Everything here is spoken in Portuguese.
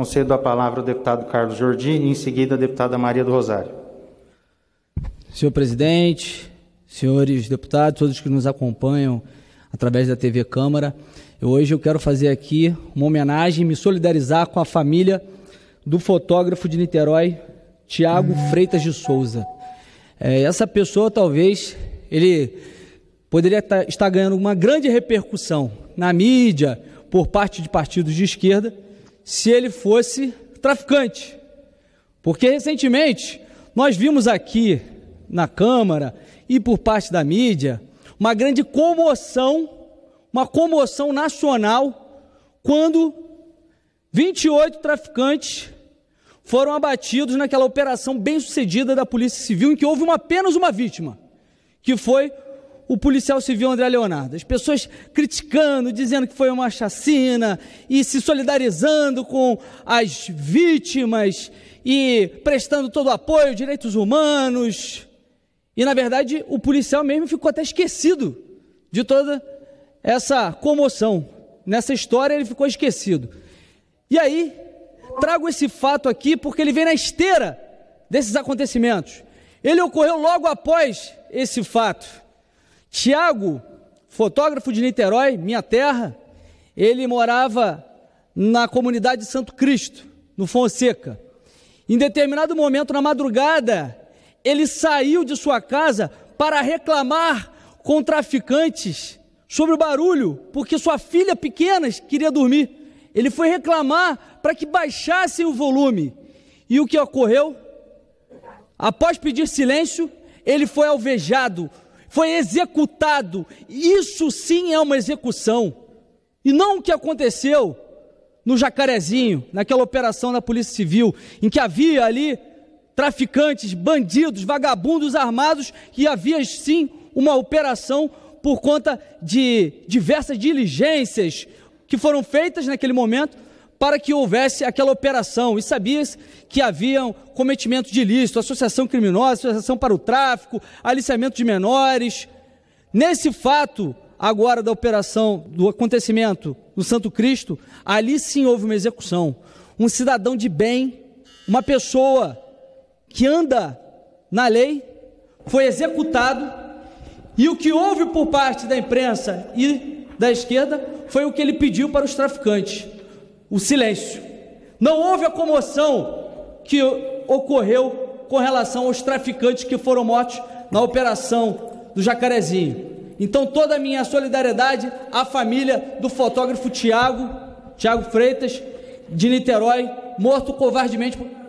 Concedo a palavra ao deputado Carlos Jordi e, em seguida, a deputada Maria do Rosário. Senhor presidente, senhores deputados, todos que nos acompanham através da TV Câmara, hoje eu quero fazer aqui uma homenagem e me solidarizar com a família do fotógrafo de Niterói, Tiago Freitas de Souza. É, essa pessoa talvez ele poderia tá, estar ganhando uma grande repercussão na mídia, por parte de partidos de esquerda, se ele fosse traficante. Porque recentemente nós vimos aqui na Câmara e por parte da mídia uma grande comoção, uma comoção nacional, quando 28 traficantes foram abatidos naquela operação bem sucedida da Polícia Civil, em que houve uma, apenas uma vítima, que foi o policial civil André Leonardo. As pessoas criticando, dizendo que foi uma chacina e se solidarizando com as vítimas e prestando todo o apoio, direitos humanos. E na verdade, o policial mesmo ficou até esquecido de toda essa comoção. Nessa história ele ficou esquecido. E aí, trago esse fato aqui porque ele vem na esteira desses acontecimentos. Ele ocorreu logo após esse fato. Tiago, fotógrafo de Niterói, minha terra, ele morava na comunidade de Santo Cristo, no Fonseca. Em determinado momento, na madrugada, ele saiu de sua casa para reclamar com traficantes sobre o barulho, porque sua filha pequena queria dormir. Ele foi reclamar para que baixassem o volume. E o que ocorreu? Após pedir silêncio, ele foi alvejado foi executado. Isso sim é uma execução. E não o que aconteceu no Jacarezinho, naquela operação da Polícia Civil, em que havia ali traficantes, bandidos, vagabundos armados, e havia sim uma operação por conta de diversas diligências que foram feitas naquele momento para que houvesse aquela operação e sabias que haviam cometimento de ilícito, associação criminosa, associação para o tráfico, aliciamento de menores. Nesse fato, agora da operação, do acontecimento do Santo Cristo, ali sim houve uma execução. Um cidadão de bem, uma pessoa que anda na lei, foi executado. E o que houve por parte da imprensa e da esquerda foi o que ele pediu para os traficantes o silêncio. Não houve a comoção que ocorreu com relação aos traficantes que foram mortos na operação do Jacarezinho. Então, toda a minha solidariedade à família do fotógrafo Tiago, Tiago Freitas, de Niterói, morto covardemente